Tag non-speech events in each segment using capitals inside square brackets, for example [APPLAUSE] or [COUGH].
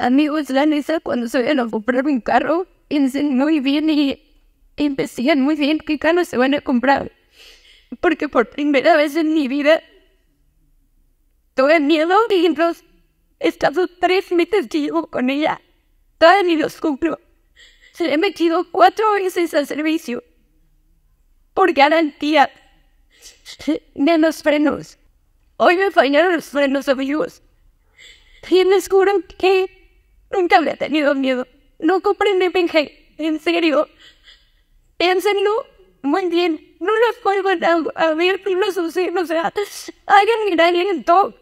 amigos, la mesa, cuando se vayan a comprar un carro, piensen muy bien y investiguen muy bien qué carro se van a comprar. Porque por primera vez en mi vida tuve miedo y he estado tres meses de con ella. Todavía ni los cumplo. Se le he metido cuatro veces al servicio. Por garantía. De los frenos. Hoy me fallaron los frenos, amigos. Y les juro que Nunca había tenido miedo. No comprende Benjay. En serio. Piénsenlo muy bien. No los vuelvan a, a ver si lo sucede... O sea, hagan mirar en todo.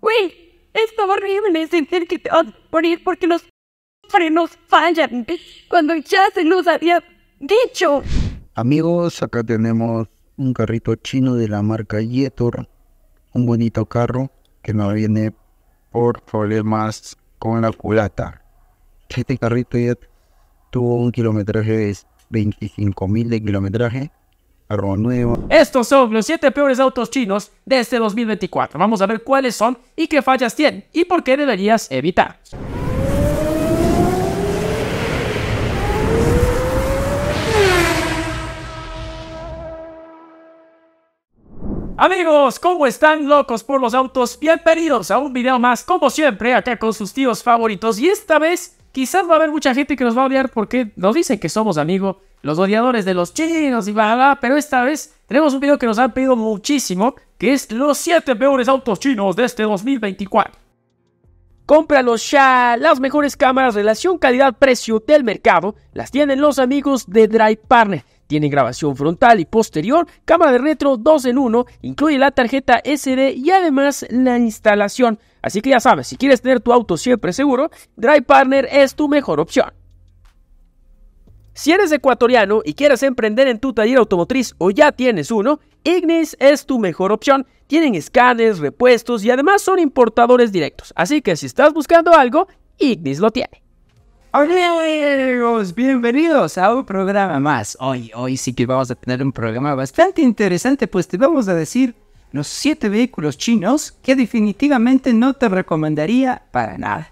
Güey, es horrible sentir que te vas a morir porque los frenos fallan. Cuando ya se los había dicho. Amigos, acá tenemos un carrito chino de la marca Yetor. Un bonito carro que no viene por problemas con la culata. Este carrito ya tuvo un kilometraje de 25.000 de kilometraje. Arroba nuevo. Estos son los 7 peores autos chinos de este 2024. Vamos a ver cuáles son y qué fallas tienen y por qué deberías evitar. Amigos, ¿cómo están locos por los autos? Bienvenidos a un video más, como siempre, acá con sus tíos favoritos. Y esta vez, quizás va a haber mucha gente que nos va a odiar porque nos dicen que somos, amigos, los odiadores de los chinos y bla, pero esta vez tenemos un video que nos han pedido muchísimo, que es los 7 peores autos chinos de este 2024. Cómpralos ya, las mejores cámaras, relación calidad-precio del mercado, las tienen los amigos de Drive Partner. Tiene grabación frontal y posterior, cámara de retro 2 en 1, incluye la tarjeta SD y además la instalación. Así que ya sabes, si quieres tener tu auto siempre seguro, Drive Partner es tu mejor opción. Si eres ecuatoriano y quieres emprender en tu taller automotriz o ya tienes uno, Ignis es tu mejor opción. Tienen escáneres, repuestos y además son importadores directos. Así que si estás buscando algo, Ignis lo tiene. ¡Hola amigos, bienvenidos a un programa más. Hoy, hoy sí que vamos a tener un programa bastante interesante, pues te vamos a decir los 7 vehículos chinos que definitivamente no te recomendaría para nada.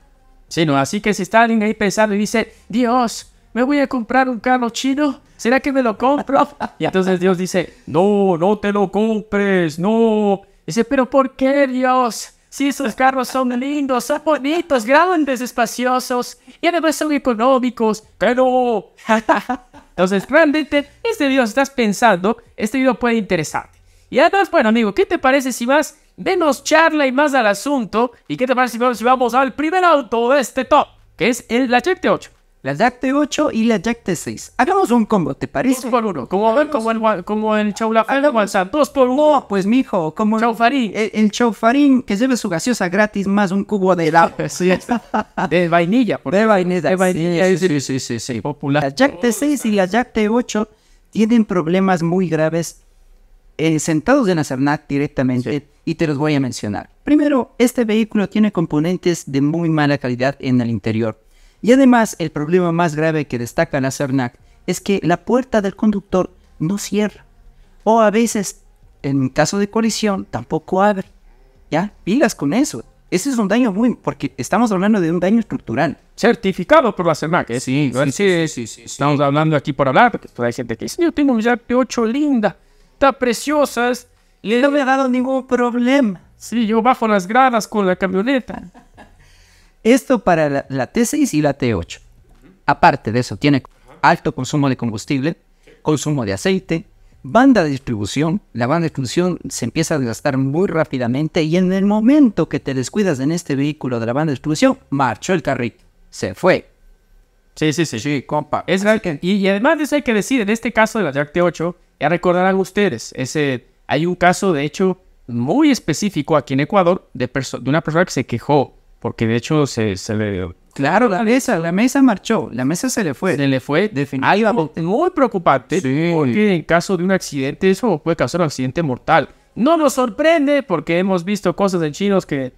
Sí, no, así que si está alguien ahí pensando y dice, Dios, me voy a comprar un carro chino, ¿será que me lo compro? [LAUGHS] y entonces Dios dice, no, no te lo compres, no. Dice, pero ¿por qué Dios? Sí, esos carros son lindos, son bonitos, grandes, espaciosos y además son económicos, pero... [LAUGHS] Entonces, realmente, este video, estás pensando, este video puede interesarte. Y además, bueno, amigo, ¿qué te parece si más, menos charla y más al asunto? ¿Y qué te parece si vamos al primer auto de este top, que es el, la 8 la Jack t 8 y la Jack t 6. Hagamos un combo, ¿te parece? Dos por uno. Como, ven, como el, como el de Dos por uno. Pues, mijo, como chaufarín. El, el chaufarín que lleve su gaseosa gratis más un cubo de helado. [LAUGHS] de vainilla. de vainilla. De vainilla. Sí, sí, sí, sí, sí. Popular. La Jack t 6 y la Jack t 8 tienen problemas muy graves eh, sentados en la directamente y te los voy a mencionar. Primero, este vehículo tiene componentes de muy mala calidad en el interior y además, el problema más grave que destaca la CERNAC es que la puerta del conductor no cierra. O a veces, en caso de colisión, tampoco abre. ¿Ya? Pilas con eso. Ese es un daño muy... porque estamos hablando de un daño estructural. Certificado por la CERNAC, ¿eh? Sí, sí, sí, Estamos hablando aquí por hablar, porque hay gente que dice, yo tengo mi jp 8 linda, está preciosa. Y no me ha dado ningún problema. Sí, yo bajo las gradas con la camioneta. Esto para la, T6 y la T8. Aparte de eso, tiene alto consumo de combustible, consumo de aceite, banda de distribución, la banda de distribución se empieza a desgastar muy rápidamente y en el momento que te descuidas en este vehículo de la banda de distribución, marchó el carril, se fue. Sí, sí, sí, sí, compa. Es y, además de hay que decir, en este caso de la Jack T8, ya recordarán ustedes, ese, hay un caso de hecho muy específico aquí en Ecuador de una persona que se quejó porque de hecho se, se le... Claro, la mesa, la mesa marchó, la mesa se le fue. Se le fue, definitivamente. va, muy preocupante, sí. porque en caso de un accidente, eso puede causar un accidente mortal. No nos sorprende, porque hemos visto cosas en chinos que...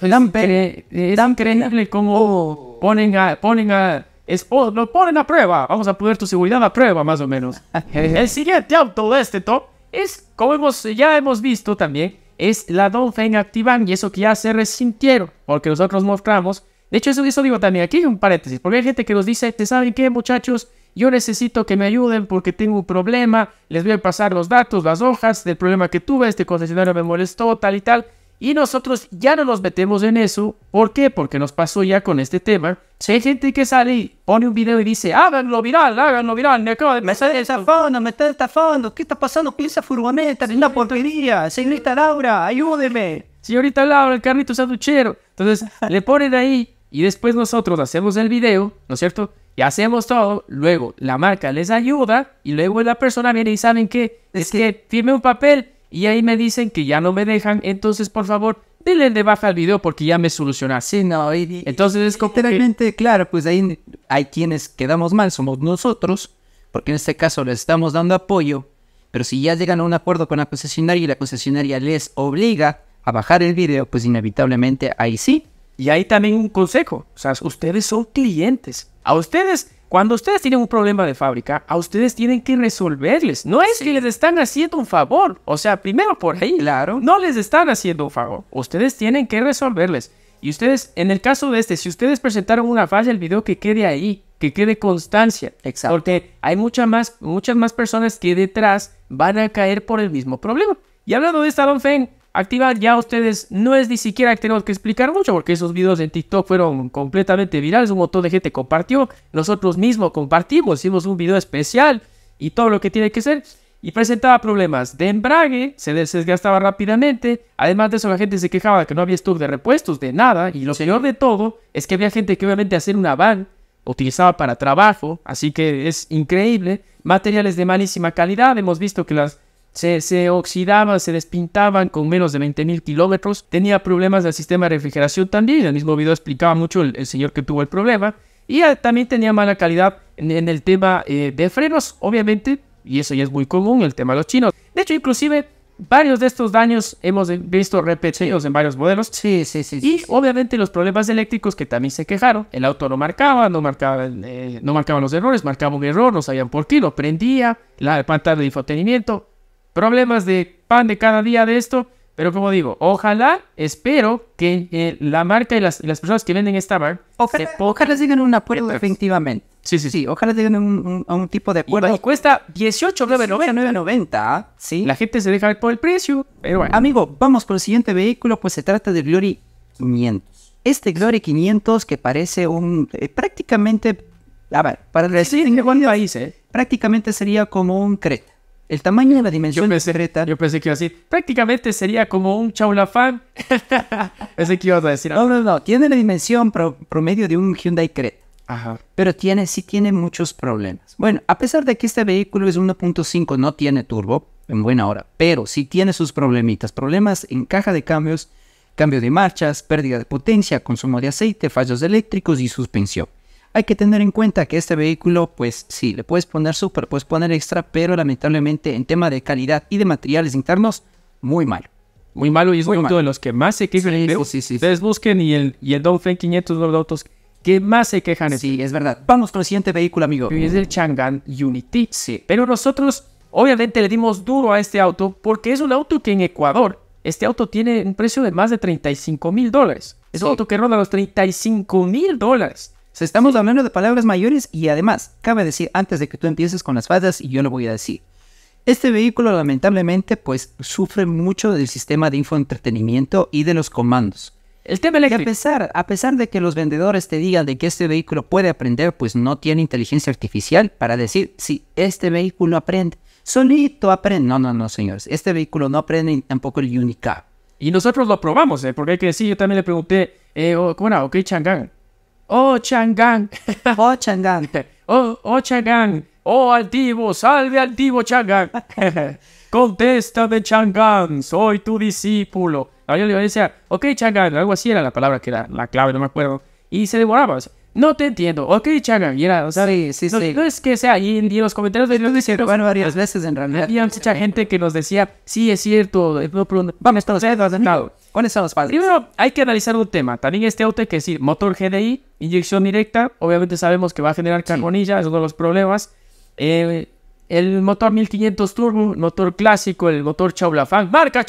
Dan tan creíble como oh. ponen a... Ponen a oh, lo ponen a prueba. Vamos a poner tu seguridad a prueba, más o menos. [LAUGHS] El siguiente auto de este top es, como hemos, ya hemos visto también, es la Dolphin Activan y eso que ya se resintieron, porque nosotros mostramos. De hecho, eso, digo también, aquí hay un paréntesis, porque hay gente que nos dice, ¿te saben qué, muchachos? Yo necesito que me ayuden porque tengo un problema, les voy a pasar los datos, las hojas del problema que tuve, este concesionario me molestó, tal y tal. Y nosotros ya no nos metemos en eso. ¿Por qué? Porque nos pasó ya con este tema. Si hay gente que sale y pone un video y dice, háganlo viral, háganlo viral, me de... Me está estafando, me está estafando, ¿qué está pasando con esa furgoneta? Es una porquería, señorita Laura, ayúdeme. Señorita Laura, el carrito duchero. Entonces, [LAUGHS] le ponen ahí y después nosotros hacemos el video, ¿no es cierto? Y hacemos todo, luego la marca les ayuda y luego la persona viene y saben que es que firme un papel y ahí me dicen que ya no me dejan, entonces por favor, denle de baja al video porque ya me solucionaste. entonces es completamente claro, pues ahí hay quienes quedamos mal, somos nosotros, porque en este caso les estamos dando apoyo, pero si ya llegan a un acuerdo con la concesionaria y la concesionaria les obliga a bajar el video, pues inevitablemente ahí sí. Y ahí también un consejo, o sea, ustedes son clientes. A ustedes cuando ustedes tienen un problema de fábrica, a ustedes tienen que resolverles. No es que les están haciendo un favor. O sea, primero por ahí, claro, no les están haciendo un favor. Ustedes tienen que resolverles. Y ustedes, en el caso de este, si ustedes presentaron una falla, el video que quede ahí, que quede constancia. Exacto. Porque hay muchas más, muchas más personas que detrás van a caer por el mismo problema. Y hablando de esta Don Fein, activar ya ustedes no es ni siquiera que tenemos que explicar mucho porque esos videos en TikTok fueron completamente virales, un montón de gente compartió, nosotros mismos compartimos, hicimos un video especial y todo lo que tiene que ser y presentaba problemas de embrague, se desgastaba rápidamente, además de eso la gente se quejaba que no había stock de repuestos, de nada y lo peor de todo es que había gente que obviamente hacer una van utilizaba para trabajo, así que es increíble, materiales de malísima calidad, hemos visto que las se, oxidaban, se despintaban con menos de 20.000 kilómetros, tenía problemas del sistema de refrigeración también, el mismo video explicaba mucho el, señor que tuvo el problema, y también tenía mala calidad en, el tema eh, de frenos, obviamente, y eso ya es muy común, el tema de los chinos. De hecho, inclusive, varios de estos daños hemos visto repetidos en varios modelos. Sí, sí, sí. Y obviamente los problemas eléctricos que también se quejaron. El auto no marcaba, no marcaba, eh, no marcaban los errores, marcaba un error, no sabían por qué, lo prendía, la pantalla de infotenimiento problemas de pan de cada día de esto. Pero como digo, ojalá, espero que eh, la marca y las, personas que venden esta bar... Ojalá, ojalá tengan un acuerdo efectivamente. Sí, sí, sí. ojalá tengan un, un, tipo de acuerdo. Y, cuesta 18,990. Sí. La gente se deja ver por el precio, pero bueno. Amigo, vamos por el siguiente vehículo, pues se trata del Glory 500. Este Glory 500 que parece un... Eh, prácticamente... A ver, para decir... Sí, en país, eh. Prácticamente sería como un Creta. El tamaño de la dimensión yo pensé, secreta. Yo pensé que iba a decir, prácticamente sería como un chaulafán. [LAUGHS] Ese que ibas a decir. No, no, no. Tiene la dimensión promedio de un Hyundai Creta. Ajá. Pero tiene, sí tiene muchos problemas. Bueno, a pesar de que este vehículo es 1.5, no tiene turbo, en buena hora, pero sí tiene sus problemitas. Problemas en caja de cambios, cambio de marchas, pérdida de potencia, consumo de aceite, fallos eléctricos y suspensión. Hay que tener en cuenta que este vehículo, pues sí, le puedes poner super, puedes poner extra, pero lamentablemente en tema de calidad y de materiales internos, muy malo. Muy malo y es uno de los que más se quejan. Sí, sí, sí, Ustedes busquen y el, y el Dolphin 500 los autos que más se quejan. Sí, es verdad. Vamos con el siguiente vehículo, amigo. Y es el Chang'an Unity. Sí. Pero nosotros, obviamente, le dimos duro a este auto porque es un auto que en Ecuador, este auto tiene un precio de más de 35 mil dólares. Es un auto que ronda los 35 mil dólares estamos hablando de palabras mayores y además, cabe decir, antes de que tú empieces con las faldas, y yo lo voy a decir, este vehículo lamentablemente pues sufre mucho del sistema de infoentretenimiento y de los comandos. El tema eléctrico. Que a pesar, a pesar de que los vendedores te digan de que este vehículo puede aprender, pues no tiene inteligencia artificial para decir si este vehículo aprende. Solito aprende. No, no, no, señores. Este vehículo no aprende tampoco el Unicab. Y nosotros lo probamos, ¿eh? porque hay que decir, yo también le pregunté, eh, oh, ¿cómo era? Ok, Chang'an oh Chang'an, [LAUGHS] oh Chang'an, [LAUGHS] oh, oh Chang'an, oh altivo, salve altivo Chang'an. [LAUGHS] Contéstame Chang'an, soy tu discípulo. Ahora yo le decía, ok Chang'an, algo así era la palabra que era la clave, no me acuerdo. Y se devoraba. no te entiendo, ok Chang'an, y era, o sea, sí, sí, no, sí. es que sea, y en, los comentarios de los varias veces en realidad. Había mucha gente que nos decía, sí, es cierto, eh, vamos, todos, ¿cuáles son los padres? Primero, hay que analizar un tema, también este auto que decir, motor GDI Inyección directa, obviamente sabemos que va a generar carbonilla, es uno de los problemas. Eh, el motor 1500 turbo, motor clásico, el motor Chablafan, marca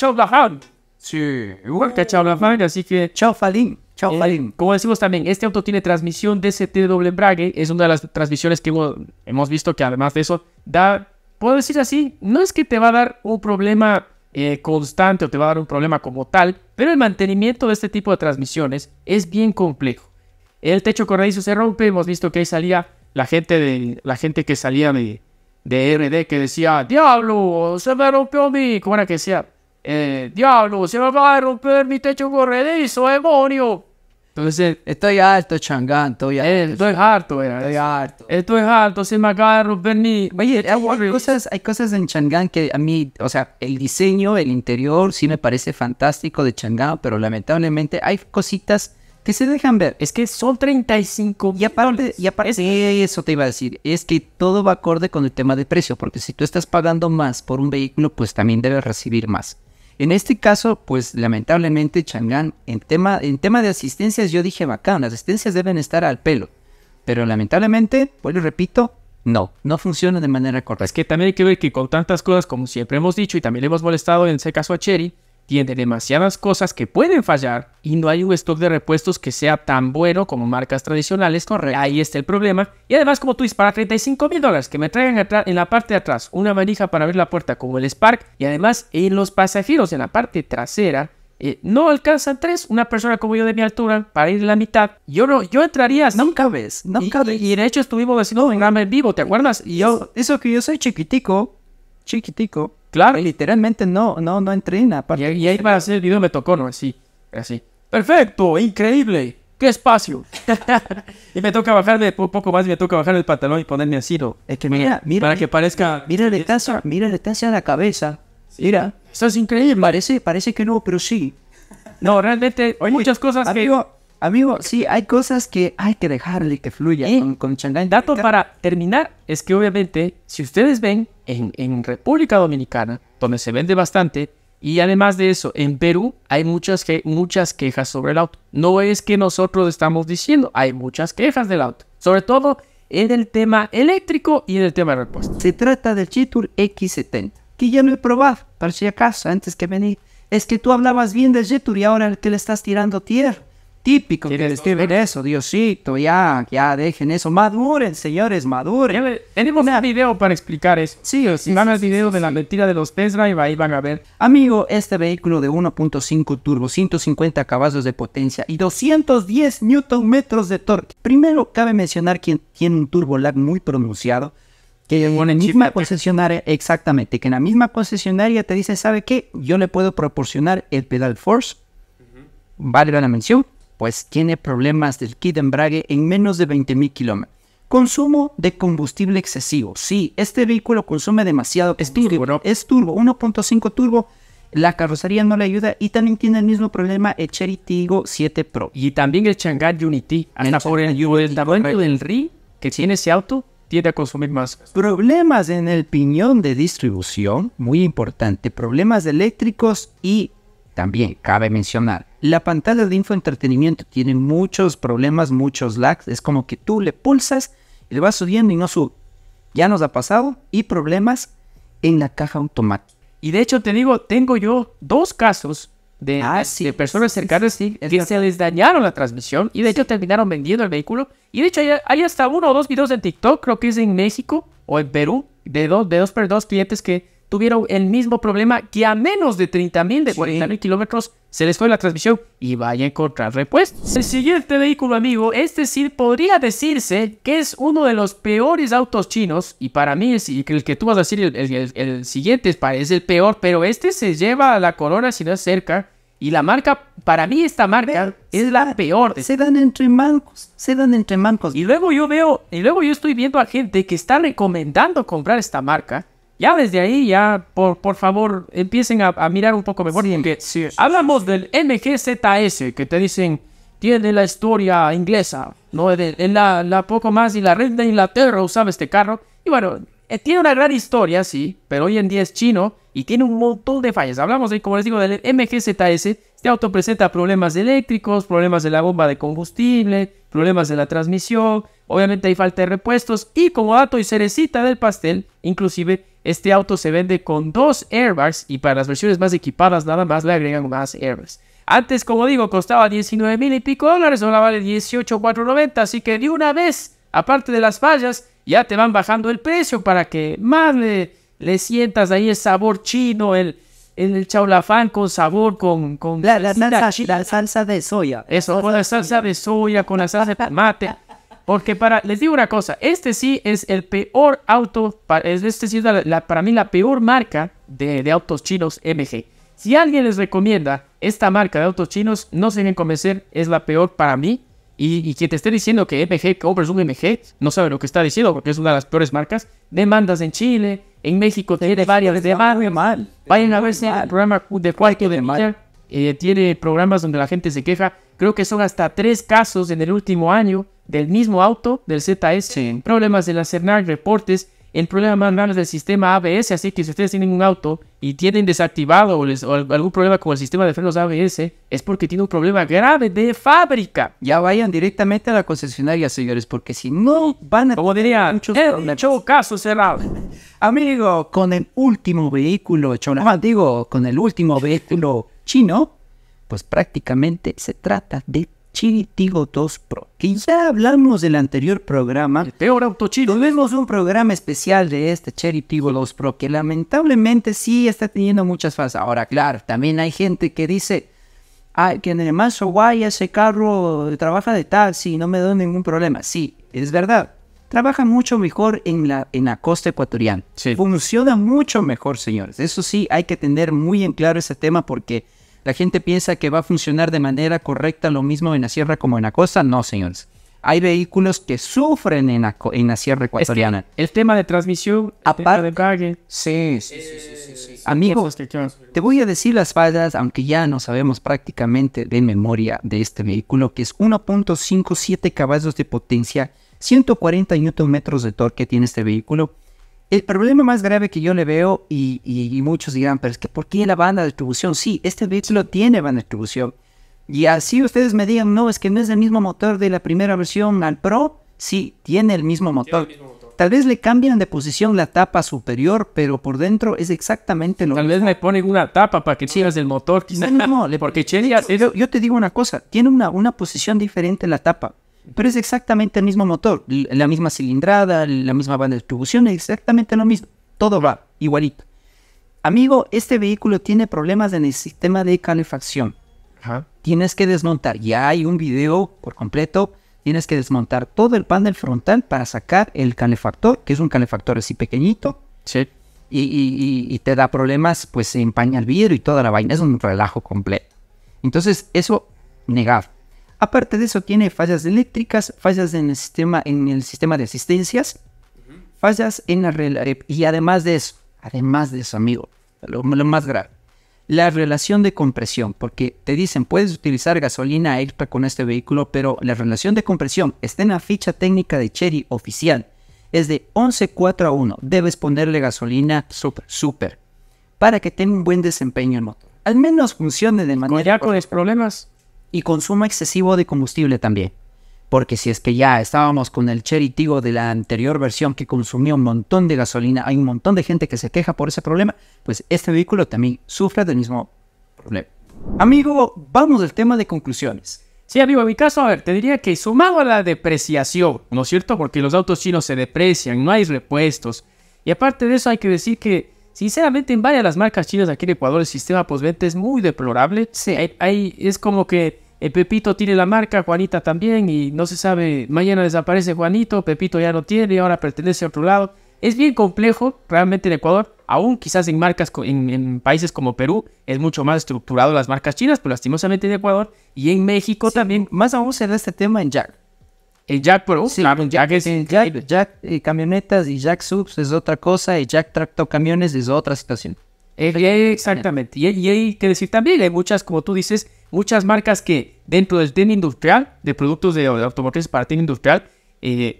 Sí, marca Chablafan, así que. Falín, Chau Eh, como decimos también, este auto tiene transmisión DCT de doble embrague, es una de las transmisiones que hemos, visto que además de eso da, puedo decir así, no es que te va a dar un problema eh, constante o te va a dar un problema como tal, pero el mantenimiento de este tipo de transmisiones es bien complejo. El techo corredizo se rompe, hemos visto que ahí salía la gente, de, la gente que salía de, de RD que decía, diablo, se me rompió mi, ¿cómo era que decía? Eh, diablo, se me va a romper mi techo corredizo, demonio. Entonces, estoy harto, changán, estoy eh, harto. esto es harto, era. Estoy harto. harto, se me acaba de romper mi... hay cosas, hay cosas en Changán que a mí, o sea, el diseño, el interior, sí me parece fantástico de Changán, pero lamentablemente hay cositas que se dejan ver. Es que son 35 y aparte, y aparte, eso te iba a decir, es que todo va acorde con el tema de precio, porque si tú estás pagando más por un vehículo, pues también debes recibir más. En este caso, pues lamentablemente, Chang'an, en tema, en tema de asistencias, yo dije bacán, las asistencias deben estar al pelo. Pero lamentablemente, pues repito, no, no funciona de manera correcta. Es que también hay que ver que con tantas cosas, como siempre hemos dicho y también le hemos molestado en ese caso a Cherry, tiene demasiadas cosas que pueden fallar y no hay un stock de repuestos que sea tan bueno como marcas tradicionales. Ahí está el problema. Y además, como tú dices, para 35 mil dólares que me traigan en la parte de atrás una manija para abrir la puerta como el Spark y además en los pasajeros en la parte trasera. Eh, no alcanzan tres, una persona como yo de mi altura, para ir a la mitad. Yo no, yo entraría. Así. No ves. Y, de hecho estuvimos haciendo un en vivo, ¿te acuerdas? Y yo, eso que yo soy chiquitico, chiquitico, Claro. Literalmente no, no, no entrena. Y, ahí para hacer el video me tocó, ¿no? Así, así. Perfecto, increíble. ¡Qué espacio! [LAUGHS] y me toca bajarme poco más, me toca bajar el pantalón y ponerme así, que mira, mira. Para que parezca. Mira el estancia, mira la estancia de la cabeza. Mira. Eso es increíble. Parece, parece que no, pero sí. No, realmente, hay muchas cosas que Amigo, sí, hay cosas que hay que dejarle que fluya con, Chang'an. Dato para terminar es que obviamente, si ustedes ven en, República Dominicana, donde se vende bastante, y además de eso, en Perú hay muchas, que, muchas quejas sobre el auto. No es que nosotros estamos diciendo, hay muchas quejas del auto. Sobre todo en el tema eléctrico y en el tema de repuesto. Se trata del Chitur X70, que ya no he probado, para si acaso, antes que venir. Es que tú hablabas bien del Chitur y ahora el que le estás tirando tierra típico que les eso, Diosito, ya, ya dejen eso, maduren, señores, maduren. tenemos un video para explicar eso. Sí, o sí, si van al video de la mentira de los Tesla y ahí van a ver. Amigo, este vehículo de 1.5 turbo, 150 caballos de potencia y 210 newton metros de torque. Primero cabe mencionar que tiene un turbo lag muy pronunciado. Que en la misma concesionaria, exactamente, que en la misma concesionaria te dice, ¿sabe qué? Yo le puedo proporcionar el pedal force, vale la mención, pues tiene problemas del kit de embrague en menos de 20.000 kilómetros. Consumo de combustible excesivo. Sí, este vehículo consume demasiado. Pues es turbo, es turbo, 1.5 turbo. La carrocería no le ayuda y también tiene el mismo problema el Cherry Tigo 7 Pro. Y también el Chang'an Unity. por el, el RI que tiene ese auto, Tiene que consumir más. Problemas en el piñón de distribución, muy importante. Problemas eléctricos y también cabe mencionar la pantalla de infoentretenimiento tiene muchos problemas, muchos lags. Es como que tú le pulsas y le vas subiendo y no sube. Ya nos ha pasado y problemas en la caja automática. Y de hecho te digo, tengo yo dos casos de, ah, personas cercanas sí, que se les dañaron la transmisión y de hecho terminaron vendiendo el vehículo. Y de hecho hay, hasta uno o dos videos en TikTok, creo que es en México o en Perú, de dos, de dos clientes que tuvieron el mismo problema que a menos de 30.000 de 40.000 kilómetros se les fue la transmisión y vaya a encontrar repuestos. El siguiente vehículo, amigo, este sí podría decirse que es uno de los peores autos chinos y para mí el, el que tú vas a decir, el, siguiente parece el peor, pero este se lleva a la corona si no es cerca. Y la marca, para mí esta marca es la peor. Se dan entre mancos, se dan entre mancos. Y luego yo veo, y luego yo estoy viendo a gente que está recomendando comprar esta marca ya desde ahí, ya por, por favor, empiecen a, a mirar un poco mejor. y porque sí, hablamos del MGZS, que te dicen, tiene la historia inglesa, ¿no? Es la, la, poco más y la red de Inglaterra usaba este carro. Y bueno, eh, tiene una gran historia, sí, pero hoy en día es chino y tiene un montón de fallas. Hablamos, ahí, como les digo, del MGZS. Este auto presenta problemas eléctricos, problemas de la bomba de combustible, problemas de la transmisión, Obviamente hay falta de repuestos y como dato y cerecita del pastel, inclusive este auto se vende con dos airbags y para las versiones más equipadas nada más le agregan más airbags. Antes, como digo, costaba 19 mil y pico dólares, ahora vale 18,490, así que de una vez, aparte de las fallas, ya te van bajando el precio para que más le, sientas ahí el sabor chino, el, el chaulafán con sabor, con... la, salsa, salsa, de soya. Eso, con la salsa de soya, con la salsa de tomate. Porque para, les digo una cosa, este sí es el peor auto, este sí es para mí la peor marca de, de autos chinos MG. Si alguien les recomienda esta marca de autos chinos, no se deben convencer, es la peor para mí. Y, quien te esté diciendo que MG que un MG, no sabe lo que está diciendo porque es una de las peores marcas. Demandas en Chile, en México, tiene varias demandas. Vayan a ver si el programa de cualquier de eh, tiene programas donde la gente se queja. Creo que son hasta tres casos en el último año del mismo auto, del ZS. Sí. Problemas de la CERNAC, reportes. El problema más grande del sistema ABS, así que si ustedes tienen un auto y tienen desactivado o, algún problema con el sistema de frenos ABS, es porque tiene un problema grave de fábrica. Ya vayan directamente a la concesionaria, señores, porque si no van a... Como diría, muchos caso cerrado. Amigo, con el último vehículo, hecho, ah, digo, con el último vehículo chino, pues prácticamente se trata de Chiritigo 2 Pro, que ya hablamos del anterior programa. El peor auto chino. Tuvimos un programa especial de este Chiritigo 2 Pro, que lamentablemente sí está teniendo muchas fases, Ahora, claro, también hay gente que dice, que en el Guay ese carro trabaja de taxi, no me da ningún problema. Sí, es verdad trabaja mucho mejor en la, en la costa ecuatoriana. Funciona mucho mejor, señores. Eso sí, hay que tener muy en claro ese tema porque la gente piensa que va a funcionar de manera correcta lo mismo en la sierra como en la costa. No, señores. Hay vehículos que sufren en la, sierra ecuatoriana. el tema de transmisión, aparte de carga. Sí, sí, sí, sí, sí, Amigos, este, este, este, te voy a decir las faldas, aunque ya no sabemos prácticamente de memoria de este vehículo, que es 1.57 caballos de potencia 140 Nm de torque tiene este vehículo. El problema más grave que yo le veo, y, muchos dirán, pero es que ¿por qué la banda de distribución? Sí, este vehículo tiene banda de distribución. Y así ustedes me digan, no, es que no es el mismo motor de la primera versión al Pro. Sí, tiene el mismo motor. Tal vez le cambian de posición la tapa superior, pero por dentro es exactamente lo mismo. Tal vez le ponen una tapa para que sigas el motor. No, no, le... [LAUGHS] porque yo, te digo una cosa, tiene una, una posición diferente la tapa pero es exactamente el mismo motor, la misma cilindrada, la misma banda de distribución, exactamente lo mismo, todo va igualito. Amigo, este vehículo tiene problemas en el sistema de calefacción. Tienes que desmontar, ya hay un video por completo, tienes que desmontar todo el panel frontal para sacar el calefactor, que es un calefactor así pequeñito. Sí. Y, te da problemas, pues se empaña el vidrio y toda la vaina, es un relajo completo. Entonces, eso negado. Aparte de eso, tiene fallas eléctricas, fallas en el sistema, en el sistema de asistencias, fallas en la relación. Eh, y además de eso, además de eso, amigo, lo, más grave, la relación de compresión, porque te dicen puedes utilizar gasolina extra con este vehículo, pero la relación de compresión está en la ficha técnica de Cherry oficial. Es de 11.4 a 1. Debes ponerle gasolina super, super, para que tenga un buen desempeño el motor. Al menos funcione de manera. ¿Ya con los problemas? y consumo excesivo de combustible también. Porque si es que ya estábamos con el Cheritigo de la anterior versión que consumió un montón de gasolina, hay un montón de gente que se queja por ese problema, pues este vehículo también sufre del mismo problema. Amigo, vamos al tema de conclusiones. Sí, amigo, en mi caso, a ver, te diría que sumado a la depreciación, ¿no es cierto? Porque los autos chinos se deprecian, no hay repuestos. Y aparte de eso, hay que decir que, sinceramente, en varias las marcas chinas aquí en Ecuador, el sistema postventa es muy deplorable. Sí. Hay, hay, es como que el eh, Pepito tiene la marca, Juanita también, y no se sabe, mañana desaparece Juanito, Pepito ya no tiene, ahora pertenece a otro lado. Es bien complejo realmente en Ecuador, aún quizás en marcas, en, países como Perú, es mucho más estructurado las marcas chinas, pero pues, lastimosamente en Ecuador y en México también. Más aún se da este tema en Jack. El Jack, pero claro, Jack, es... Jack, eh, camionetas y Jack subs es otra cosa y Jack Tracto Camiones es otra situación. Eh, exactamente. Y, hay que decir también, hay muchas, como tú dices, muchas marcas que dentro del tema industrial, de productos de, automóviles para tren industrial, eh,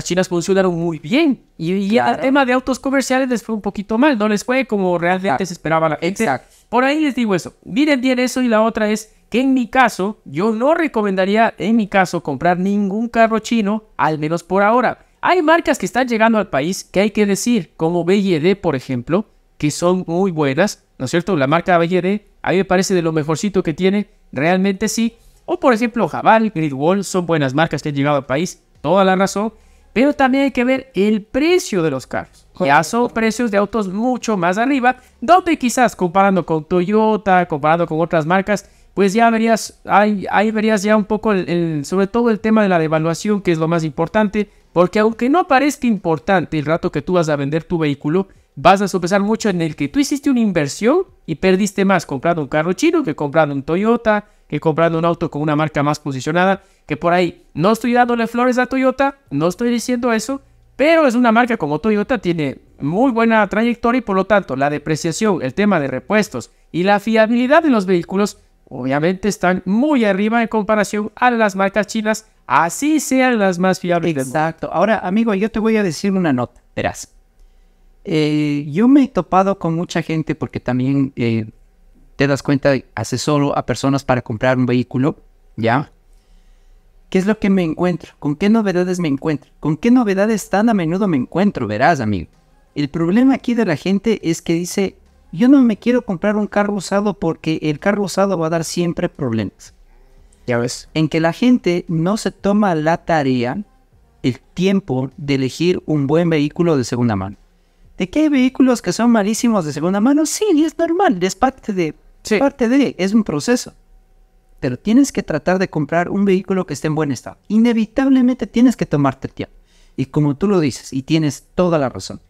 chinas funcionaron muy bien. Y, el tema de autos comerciales les fue un poquito mal, no les fue como realmente ah, se esperaba Exacto. Por ahí les digo eso. Miren bien eso y la otra es que en mi caso, yo no recomendaría, en mi caso, comprar ningún carro chino, al menos por ahora. Hay marcas que están llegando al país que hay que decir, como BYD, por ejemplo, que son muy buenas, ¿no es cierto? La marca BGD, a mí me parece de lo mejorcito que tiene, realmente sí. O por ejemplo, Jabal, Gridwall, son buenas marcas que han llegado al país, toda la razón. Pero también hay que ver el precio de los carros. Ya son precios de autos mucho más arriba, donde quizás comparando con Toyota, comparando con otras marcas, pues ya verías, ahí, verías ya un poco, sobre todo el tema de la devaluación, que es lo más importante, porque aunque no parezca importante el rato que tú vas a vender tu vehículo, vas a sopesar mucho en el que tú hiciste una inversión y perdiste más comprando un carro chino que comprando un Toyota, que comprando un auto con una marca más posicionada, que por ahí no estoy dándole flores a Toyota, no estoy diciendo eso, pero es una marca como Toyota, tiene muy buena trayectoria y por lo tanto la depreciación, el tema de repuestos y la fiabilidad de los vehículos obviamente están muy arriba en comparación a las marcas chinas, así sean las más fiables. Exacto. Ahora, amigo, yo te voy a decir una nota, verás. Eh, yo me he topado con mucha gente porque también eh, te das cuenta, asesoro a personas para comprar un vehículo, ¿ya? ¿Qué es lo que me encuentro? ¿Con qué novedades me encuentro? ¿Con qué novedades tan a menudo me encuentro? Verás, amigo. El problema aquí de la gente es que dice, yo no me quiero comprar un carro usado porque el carro usado va a dar siempre problemas. Ya ves. En que la gente no se toma la tarea, el tiempo de elegir un buen vehículo de segunda mano de que hay vehículos que son malísimos de segunda mano, sí, es normal, es parte de, parte de, es un proceso. Pero tienes que tratar de comprar un vehículo que esté en buen estado. Inevitablemente tienes que tomarte tiempo. Y como tú lo dices, y tienes toda la razón,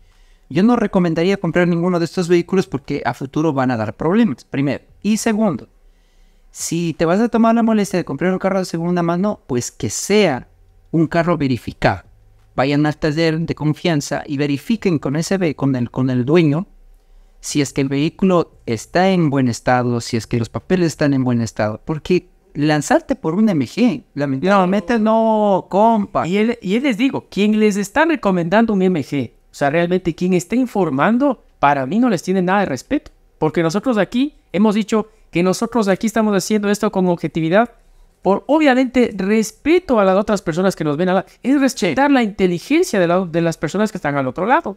yo no recomendaría comprar ninguno de estos vehículos porque a futuro van a dar problemas, primero. Y segundo, si te vas a tomar la molestia de comprar un carro de segunda mano, pues que sea un carro verificado vayan al taller de confianza y verifiquen con ese con el, con el dueño si es que el vehículo está en buen estado, si es que los papeles están en buen estado, porque lanzarte por un MG, lamentablemente no, compa. Y, les digo, quien les está recomendando un MG, o sea, realmente quien está informando, para mí no les tiene nada de respeto, porque nosotros aquí hemos dicho que nosotros aquí estamos haciendo esto con objetividad por obviamente respeto a las otras personas que nos ven, a la, es respetar la inteligencia de, las personas que están al otro lado.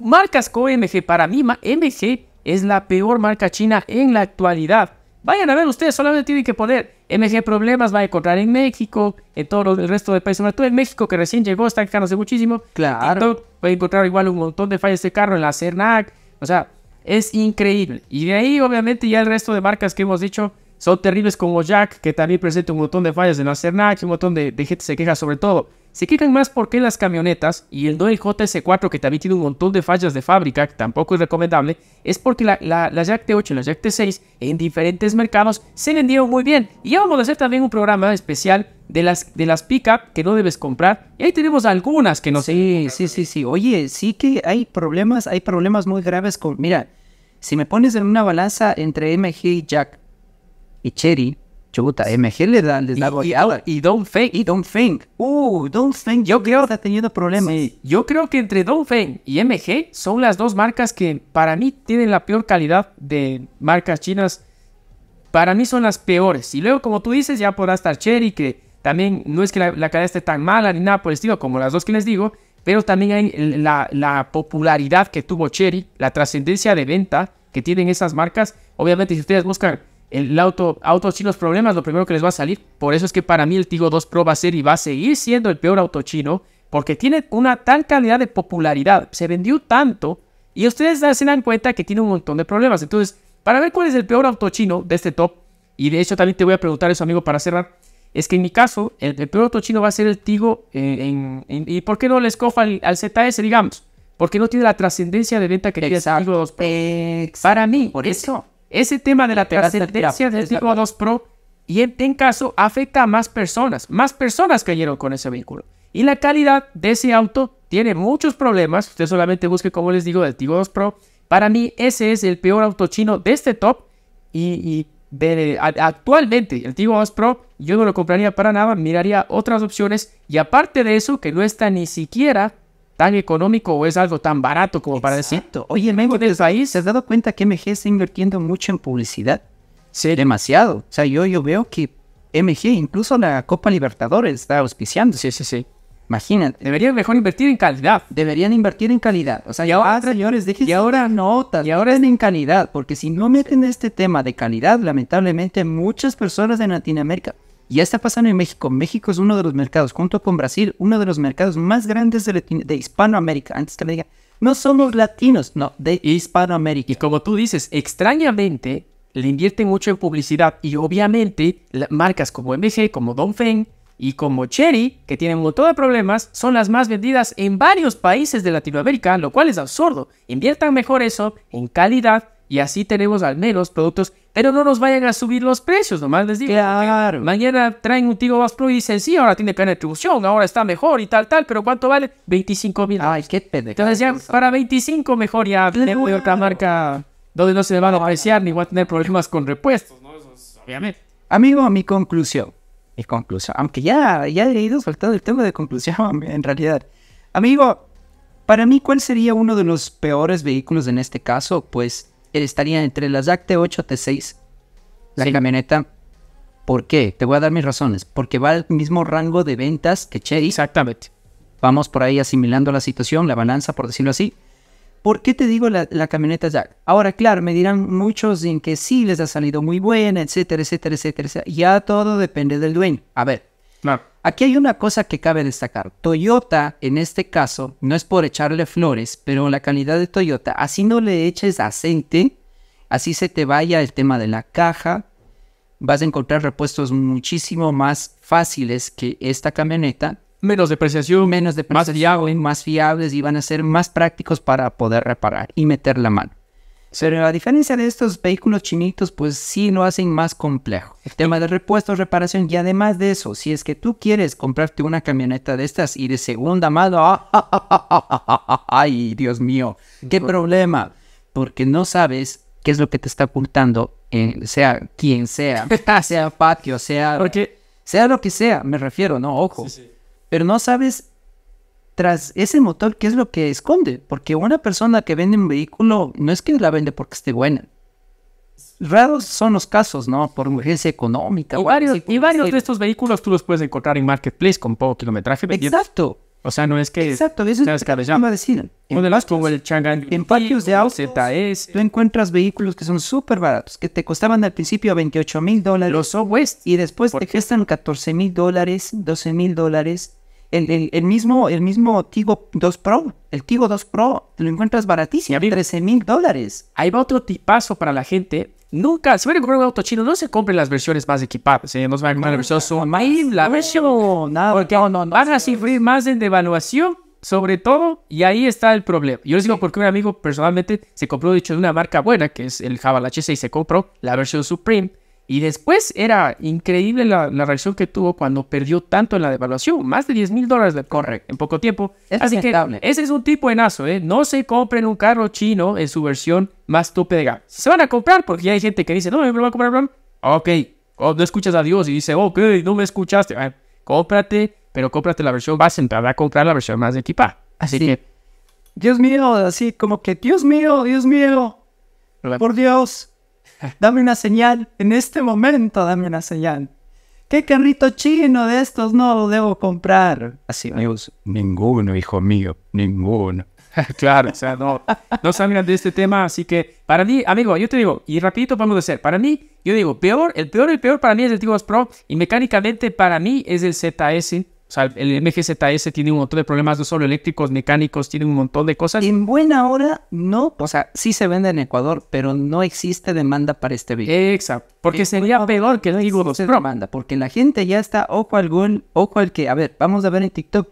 Marcas comg para mí MG es la peor marca china en la actualidad. Vayan a ver ustedes, solamente tienen que poner MG Problemas, va a encontrar en México, en todo el resto de países, No todo en México que recién llegó, está de muchísimo. Claro. va a encontrar igual un montón de fallas de carro en la CERNAC, o sea, es increíble. Y de ahí obviamente ya el resto de marcas que hemos dicho son terribles como Jack, que también presenta un montón de fallas en no hacer nada, un montón de, gente se queja sobre todo. Se quejan más porque las camionetas y el Noel JS4, que también tiene un montón de fallas de fábrica, que tampoco es recomendable, es porque la, Jack T8 y la Jack T6 en diferentes mercados se vendieron muy bien. Y ya vamos a hacer también un programa especial de las, de las pickup que no debes comprar. Y ahí tenemos algunas que no Sí, sí, sí, sí. Oye, sí que hay problemas, hay problemas muy graves con. Mira, si me pones en una balanza entre MG y Jack, y Cherry, chuta, MG le dan... les da y, y, Don't Think, y Don't Think. Uh, Don't Think, yo creo que ha tenido problemas. yo creo que entre Don't Think y MG son las dos marcas que para mí tienen la peor calidad de marcas chinas. Para mí son las peores. Y luego, como tú dices, ya podrá estar Cherry, que también no es que la, la calidad esté tan mala ni nada por el estilo, como las dos que les digo, pero también hay la, la popularidad que tuvo Cherry, la trascendencia de venta que tienen esas marcas. Obviamente, si ustedes buscan el auto, auto chinos, problemas, lo primero que les va a salir. Por eso es que para mí el Tigo 2 Pro va a ser y va a seguir siendo el peor auto chino, porque tiene una tal calidad de popularidad, se vendió tanto, y ustedes se dan cuenta que tiene un montón de problemas. Entonces, para ver cuál es el peor auto chino de este top, y de hecho también te voy a preguntar eso, amigo, para cerrar, es que en mi caso, el, peor auto chino va a ser el Tigo, eh, ¿y por qué no le escofa al, ZS, digamos? Porque no tiene la trascendencia de venta que tiene el Tigo 2 Pro. Para mí, por eso ese tema de la trascendencia del tipo 2 Pro y en, en caso afecta a más personas. Más personas cayeron con ese vehículo. Y la calidad de ese auto tiene muchos problemas. Usted solamente busque, como les digo, del Tigo 2 Pro. Para mí, ese es el peor auto chino de este top. Y, de, actualmente, el Tigo 2 Pro, yo no lo compraría para nada. Miraría otras opciones. Y aparte de eso, que no está ni siquiera tan económico o es algo tan barato como para decir. Oye, Memo, del país, se has dado cuenta que MG está invirtiendo mucho en publicidad? Sí. Demasiado. O sea, yo, yo veo que MG, incluso la Copa Libertadores, está auspiciando. Sí, sí, sí. Imagínate. Deberían mejor invertir en calidad. Deberían invertir en calidad. O sea, ya, ahora, señores, dije. Y ahora ah, notas. Y ahora en calidad. Porque si no meten este tema de calidad, lamentablemente muchas personas en Latinoamérica ya está pasando en México. México es uno de los mercados, junto con Brasil, uno de los mercados más grandes de, Hispanoamérica. Antes que me digan, no somos latinos, no, de Hispanoamérica. Y como tú dices, extrañamente le invierten mucho en publicidad y obviamente marcas como MG, como Donfeng y como Cherry, que tienen un montón de problemas, son las más vendidas en varios países de Latinoamérica, lo cual es absurdo. Inviertan mejor eso en calidad y así tenemos al menos productos, pero no nos vayan a subir los precios, nomás les digo. Claro. Mañana traen un Tigo Vast Pro y dicen, sí, ahora tiene de distribución, ahora está mejor y tal, tal, pero ¿cuánto vale? 25 mil. Ay, qué pendejo. Entonces ya para 25 mejor ya tengo otra marca donde no se le van a apreciar ni voy a tener problemas con repuestos, ¿no? Eso obviamente. Amigo, mi conclusión. Mi conclusión. Aunque ya, ya he ido faltando el tema de conclusión, [LAUGHS] en realidad. Amigo, para mí, ¿cuál sería uno de los peores vehículos en este caso? Pues estaría entre la Jack T8, T6, la camioneta. ¿Por qué? Te voy a dar mis razones. Porque va al mismo rango de ventas que Cherry. Exactamente. Vamos por ahí asimilando la situación, la balanza, por decirlo así. ¿Por qué te digo la, camioneta Jack? Ahora, claro, me dirán muchos en que sí les ha salido muy buena, etcétera, etcétera, etcétera. etcétera. Ya todo depende del dueño. A ver, claro. Aquí hay una cosa que cabe destacar. Toyota, en este caso, no es por echarle flores, pero la calidad de Toyota, así no le eches aceite, así se te vaya el tema de la caja, vas a encontrar repuestos muchísimo más fáciles que esta camioneta. Menos depreciación. Menos depreciación. Más fiables. Más fiables y van a ser más prácticos para poder reparar y meter la mano. Pero a diferencia de estos vehículos chinitos, pues sí lo hacen más complejo. El tema de repuesto, reparación y además de eso, si es que tú quieres comprarte una camioneta de estas y de segunda mano, ah, ah, ah, ay Dios mío, qué problema, porque no sabes qué es lo que te está apuntando, eh, sea quien sea, [LAUGHS] sea patio, sea, sea lo que sea, me refiero, no, ojo, sí, pero no sabes tras ese motor, ¿qué es lo que esconde? Porque una persona que vende un vehículo no es que la vende porque esté buena. Raros son los casos, ¿no? Por emergencia económica. y varios de estos vehículos tú los puedes encontrar en Marketplace con poco kilometraje. Exacto. O sea, no es que. Exacto, eso es lo que a decir. En patios de autos, tú encuentras vehículos que son súper baratos, que te costaban al principio 28 mil dólares. Los Southwest. Y después te cuestan 14 mil dólares, 12 mil dólares el, mismo, el mismo Tigo 2 Pro, el Tigo 2 Pro, lo encuentras baratísimo, 13 mil dólares. Ahí va otro tipazo para la gente. Nunca, si comprar un auto chino, no se compren las versiones más equipadas. ¿eh? No se van a comprar la No, van a sufrir más en devaluación, sobre todo, y ahí está el problema. Yo les digo porque un amigo personalmente se compró, dicho, de una marca buena, que es el Jabal H6, se compró la versión Supreme y después era increíble la, reacción que tuvo cuando perdió tanto en la devaluación, más de 10 mil dólares de corre en poco tiempo. Así que ese es un tipo de nazo, ¿eh? No se compren un carro chino en su versión más tope de Se van a comprar, porque ya hay gente que dice, no, me voy a comprar, ok, no escuchas a Dios y dice, ok, no me escuchaste. cómprate, pero cómprate la versión más entrada a comprar la versión más equipada. Así que. Dios mío, así como que, Dios mío, Dios mío, por Dios. Dame una señal, en este momento dame una señal. ¿Qué carrito chino de estos no lo debo comprar? Así, amigos, ninguno, hijo mío, ninguno. [LAUGHS] claro, o sea, no, no de este tema, así que para mí, amigo, yo te digo, y rapidito vamos a hacer, para mí, yo digo, peor, el peor, el peor para mí es el t Pro, y mecánicamente para mí es el ZS, o sea, el MGZS tiene un montón de problemas, no solo eléctricos, mecánicos, tiene un montón de cosas. En buena hora, no. O sea, sí se vende en Ecuador, pero no existe demanda para este vehículo. Exacto. Porque sería peor que el Eagle 2 Demanda, porque la gente ya está ojo al gol, ojo al que. A ver, vamos a ver en TikTok.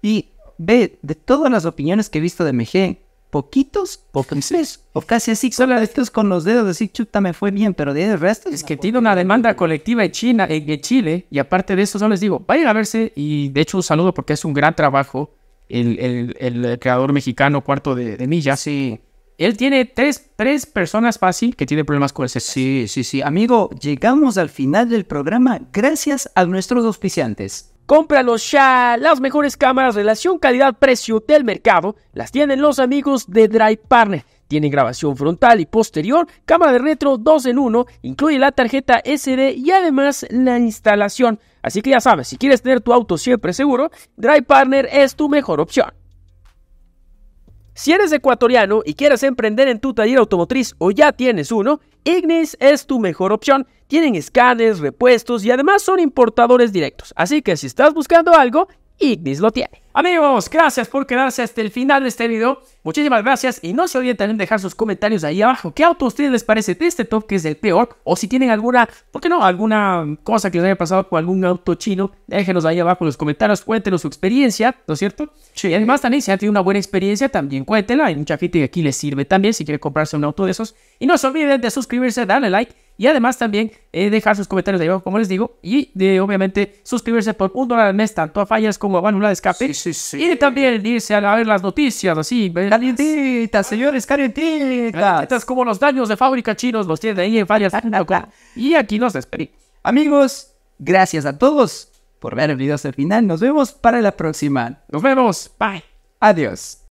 Y ve, de todas las opiniones que he visto de MG, poquitos, poquitos, o casi así, solo estos con los dedos, así, chuta, me fue bien, pero de resto. Es que tiene una demanda colectiva en China, en Chile, y aparte de eso, no les digo, vayan a verse, y de hecho, un saludo porque es un gran trabajo. El, creador mexicano cuarto de, de milla. Sí. Él tiene tres, tres personas fácil que tiene problemas con ese Sí, sí, sí. Amigo, llegamos al final del programa gracias a nuestros auspiciantes. Cómpralos ya. Las mejores cámaras, relación calidad-precio del mercado, las tienen los amigos de Drive Partner. Tienen grabación frontal y posterior, cámara de retro 2 en 1, incluye la tarjeta SD y además la instalación. Así que ya sabes, si quieres tener tu auto siempre seguro, Drive Partner es tu mejor opción. Si eres ecuatoriano y quieres emprender en tu taller automotriz o ya tienes uno, Ignis es tu mejor opción. Tienen escáneres, repuestos y además son importadores directos. Así que si estás buscando algo, Ignis lo tiene. Amigos, gracias por quedarse hasta el final de este video. Muchísimas gracias y no se olviden también dejar sus comentarios ahí abajo. ¿Qué auto a ustedes les parece de este top que es el peor? O si tienen alguna, ¿por qué no? Alguna cosa que les haya pasado con algún auto chino. Déjenos ahí abajo en los comentarios, cuéntenos su experiencia, ¿no es cierto? Sí. Y además también, si han tenido una buena experiencia, también cuéntenla. Hay un gente que aquí les sirve también si quiere comprarse un auto de esos. Y no se olviden de suscribirse, darle like y además también eh, dejar sus comentarios ahí abajo, como les digo. Y de, obviamente suscribirse por un dólar al mes, tanto a fallas como a válvula de escape. Y también irse a, ver las noticias, así. Calientitas, señores, calientitas. Calientitas como los daños de fábrica chinos los tienen ahí en fallas. Ah, y aquí nos despedimos. Amigos, gracias a todos por ver el video hasta el final. Nos vemos para la próxima. Nos vemos. Bye. Adiós.